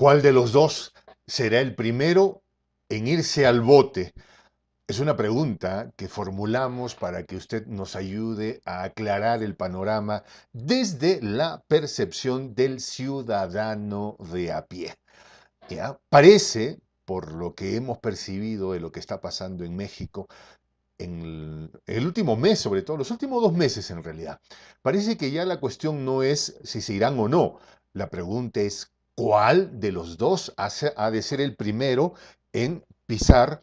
¿Cuál de los dos será el primero en irse al bote? Es una pregunta que formulamos para que usted nos ayude a aclarar el panorama desde la percepción del ciudadano de a pie. ¿Ya? Parece, por lo que hemos percibido de lo que está pasando en México, en el último mes sobre todo, los últimos dos meses en realidad, parece que ya la cuestión no es si se irán o no, la pregunta es cuál de los dos hace, ha de ser el primero en pisar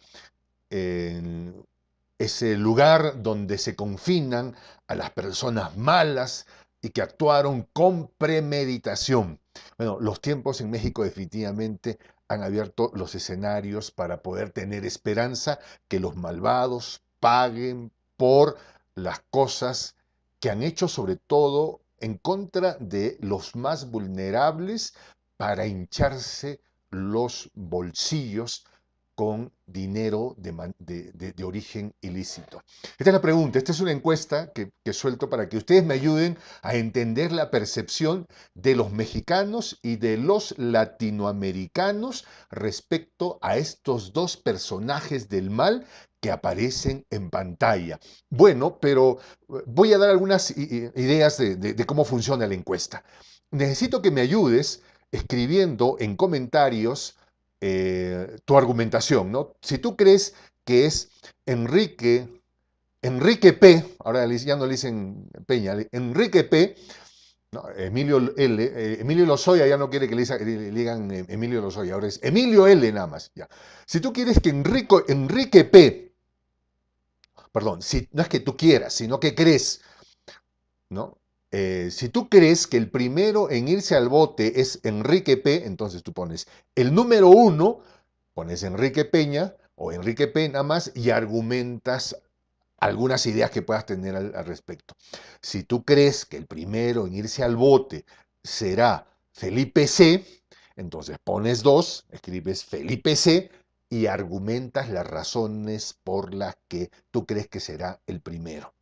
ese lugar donde se confinan a las personas malas y que actuaron con premeditación. Bueno, los tiempos en México definitivamente han abierto los escenarios para poder tener esperanza que los malvados paguen por las cosas que han hecho sobre todo en contra de los más vulnerables, para hincharse los bolsillos con dinero de, origen ilícito? Esta es la pregunta, esta es una encuesta que, que, suelto para que ustedes me ayuden a entender la percepción de los mexicanos y de los latinoamericanos respecto a estos dos personajes del mal que aparecen en pantalla. Bueno, pero eh, voy a dar algunas ideas de cómo funciona la encuesta. Necesito que me ayudes escribiendo en comentarios eh, tu argumentación. ¿no? Si tú crees que es Enrique, Enrique P, ahora ya no le dicen Peña, Enrique P, Emilio L, eh, Emilio Lozoya ya no quiere que le, digan eh, Emilio Lozoya, ahora es Emilio L nada más. Ya. Si tú quieres que Enrique P, perdón, no es que tú quieras, sino que crees, ¿no? Eh, si tú crees que el primero en irse al bote es Enrique P., entonces tú pones el número uno, pones Enrique Peña o Enrique P. nada más y argumentas algunas ideas que puedas tener al respecto. Si tú crees que el primero en irse al bote será Felipe C., entonces pones dos, escribes Felipe C., y argumentas las razones por las que tú crees que será el primero.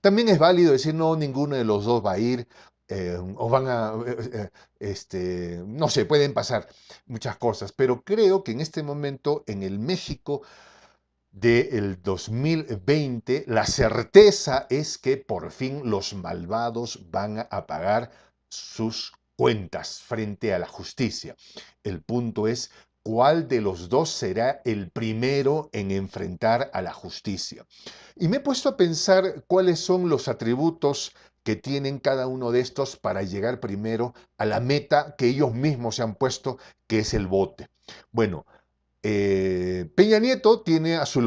También es válido decir, no, ninguno de los dos va a ir, eh, o van a, eh, eh, este, no sé, pueden pasar muchas cosas, pero creo que en este momento, en el México del 2020, la certeza es que por fin los malvados van a pagar sus cuentas frente a la justicia. El punto es cuál de los dos será el primero en enfrentar a la justicia. Y me he puesto a pensar cuáles son los atributos que tienen cada uno de estos para llegar primero a la meta que ellos mismos se han puesto, que es el bote. Bueno, eh, Peña Nieto tiene a su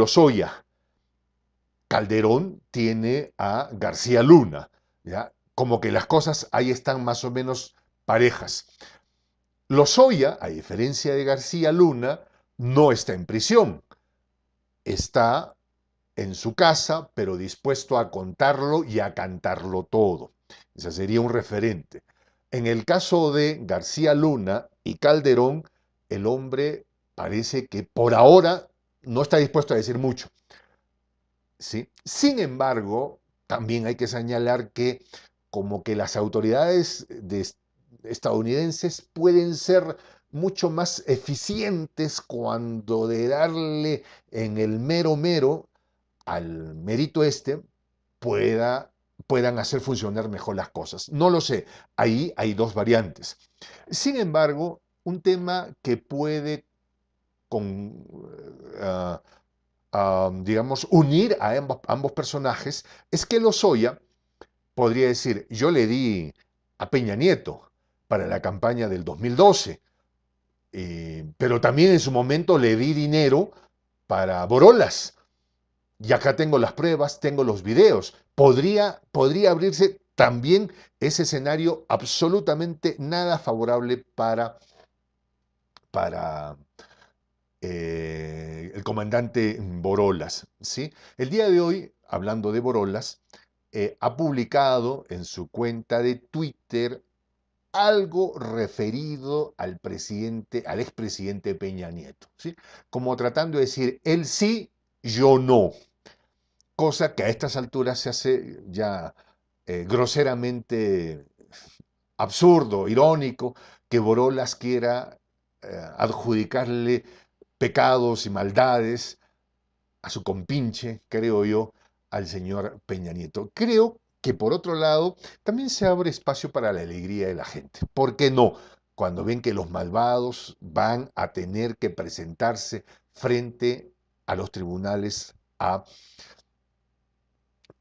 Calderón tiene a García Luna, ¿ya? como que las cosas ahí están más o menos parejas. Lozoya, a diferencia de García Luna, no está en prisión. Está en su casa, pero dispuesto a contarlo y a cantarlo todo. Ese sería un referente. En el caso de García Luna y Calderón, el hombre parece que por ahora no está dispuesto a decir mucho. ¿Sí? Sin embargo, también hay que señalar que como que las autoridades de, estadounidenses pueden ser mucho más eficientes cuando de darle en el mero mero al mérito este pueda, puedan hacer funcionar mejor las cosas. No lo sé, ahí hay dos variantes. Sin embargo, un tema que puede con, eh, ah, ah, digamos, unir a ambos, ambos personajes es que Lozoya podría decir, yo le di a Peña Nieto, para la campaña del 2012. Eh, pero también en su momento le di dinero para Borolas. Y acá tengo las pruebas, tengo los videos. Podría, podría abrirse también ese escenario absolutamente nada favorable para, para eh, el comandante Borolas. ¿sí? El día de hoy, hablando de Borolas, eh, ha publicado en su cuenta de Twitter algo referido al presidente, al expresidente Peña Nieto, ¿sí? como tratando de decir, él sí, yo no, cosa que a estas alturas se hace ya eh, groseramente absurdo, irónico, que Borolas quiera eh, adjudicarle pecados y maldades a su compinche, creo yo, al señor Peña Nieto. Creo que por otro lado también se abre espacio para la alegría de la gente. ¿Por qué no? Cuando ven que los malvados van a tener que presentarse frente a los tribunales a,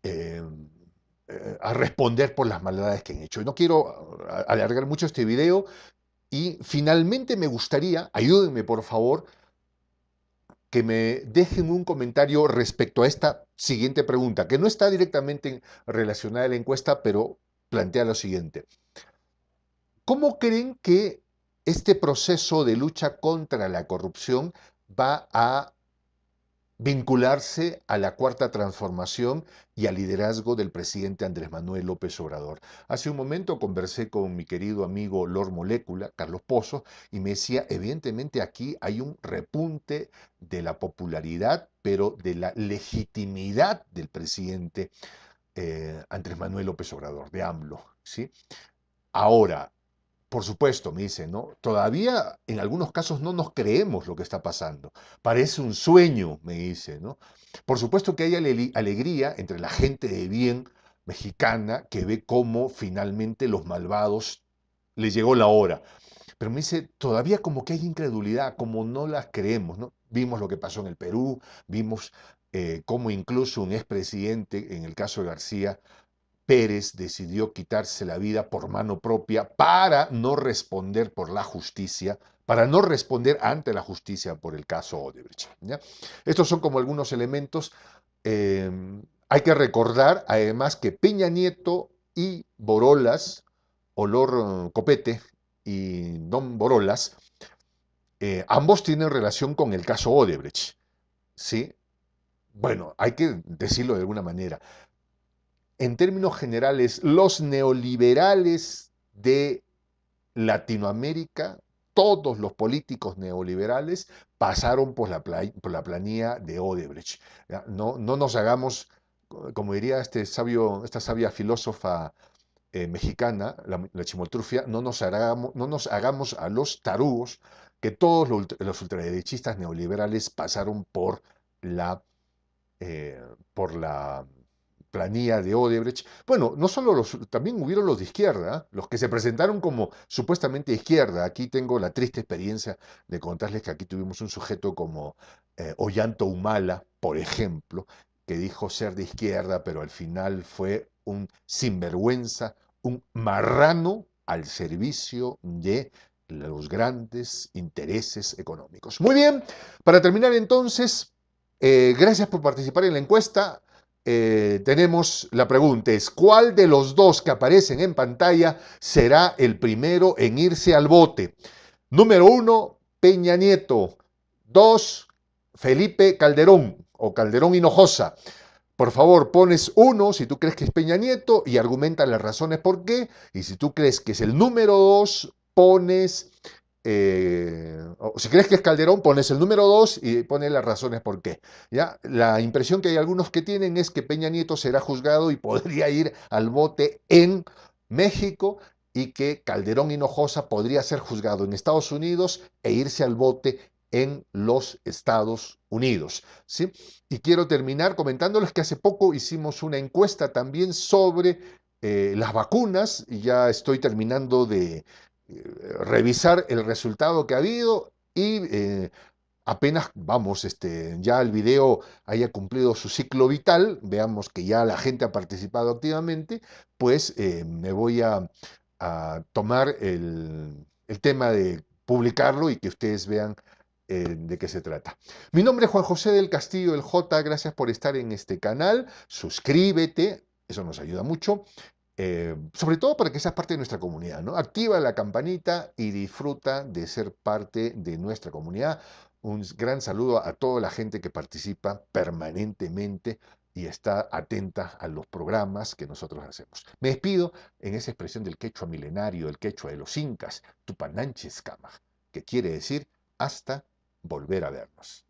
eh, eh, responder por las maldades que han hecho. No quiero eh, alargar mucho este video y finalmente me gustaría, ayúdenme por favor, que me dejen un comentario respecto a esta siguiente pregunta, que no está directamente relacionada a la encuesta, pero plantea lo siguiente. ¿Cómo creen que este proceso de lucha contra la corrupción va a vincularse a la cuarta transformación y al liderazgo del presidente Andrés Manuel López Obrador. Hace un momento conversé con mi querido amigo Lord Molécula, Carlos Pozo, y me decía, evidentemente aquí hay un repunte de la popularidad, pero de la legitimidad del presidente eh, Andrés Manuel López Obrador, de AMLO. ¿sí? Ahora, por supuesto, me dice, ¿no? Todavía en algunos casos no nos creemos lo que está pasando. Parece un sueño, me dice, ¿no? Por supuesto que hay alegría entre la gente de bien mexicana que ve cómo finalmente los malvados les llegó la hora. Pero me dice, todavía como que hay incredulidad, como no las creemos, ¿no? Vimos lo que pasó en el Perú, vimos eh, cómo incluso un expresidente, en el caso de García, Pérez decidió quitarse la vida por mano propia para no responder por la justicia, para no responder ante la justicia por el caso Odebrecht. Estos son como algunos elementos. Eh, hay que recordar además que Peña Nieto y Borolas, Olor eh, Copete y Don Borolas, eh, ambos tienen relación con el caso Odebrecht. ¿sí? Bueno, hay que decirlo de alguna manera en términos generales, los neoliberales de Latinoamérica, todos los políticos neoliberales, pasaron por la, por planilla de Odebrecht. No, no, nos hagamos, como diría este esta sabia filósofa eh, mexicana, la, chimoltrufia, no nos, hagamos, no nos hagamos a los tarugos que todos los, ultraderechistas neoliberales pasaron por la, eh, por la planía de Odebrecht. Bueno, no solo los, también hubieron los de izquierda, ¿eh? los que se presentaron como supuestamente izquierda. Aquí tengo la triste experiencia de contarles que aquí tuvimos un sujeto como eh, Ollanto Humala, por ejemplo, que dijo ser de izquierda, pero al final fue un sinvergüenza, un marrano al servicio de los grandes intereses económicos. Muy bien, para terminar entonces, eh, gracias por participar en la encuesta. Eh, tenemos la pregunta es, ¿cuál de los dos que aparecen en pantalla será el primero en irse al bote? Número uno, Peña Nieto. Dos, Felipe Calderón o Calderón Hinojosa. Por favor, pones uno si tú crees que es Peña Nieto y argumenta las razones por qué. Y si tú crees que es el número dos, pones eh, si crees que es Calderón, pones el número 2 y pones las razones por qué. ¿ya? La impresión que hay algunos que tienen es que Peña Nieto será juzgado y podría ir al bote en México y que Calderón Hinojosa podría ser juzgado en Estados Unidos e irse al bote en los Estados Unidos. ¿sí? Y quiero terminar comentándoles que hace poco hicimos una encuesta también sobre eh, las vacunas, y ya estoy terminando de, revisar el resultado que ha habido y eh, apenas, vamos, este, ya el video haya cumplido su ciclo vital, veamos que ya la gente ha participado activamente, pues eh, me voy a, tomar el, tema de publicarlo y que ustedes vean eh, de qué se trata. Mi nombre es Juan José del Castillo, el J, gracias por estar en este canal, suscríbete, eso nos ayuda mucho. Eh, sobre todo para que seas parte de nuestra comunidad, ¿no? Activa la campanita y disfruta de ser parte de nuestra comunidad. Un gran saludo a toda la gente que participa permanentemente y está atenta a los programas que nosotros hacemos. Me despido en esa expresión del quechua milenario, el quechua de los incas, Tupananchescama, que quiere decir hasta volver a vernos.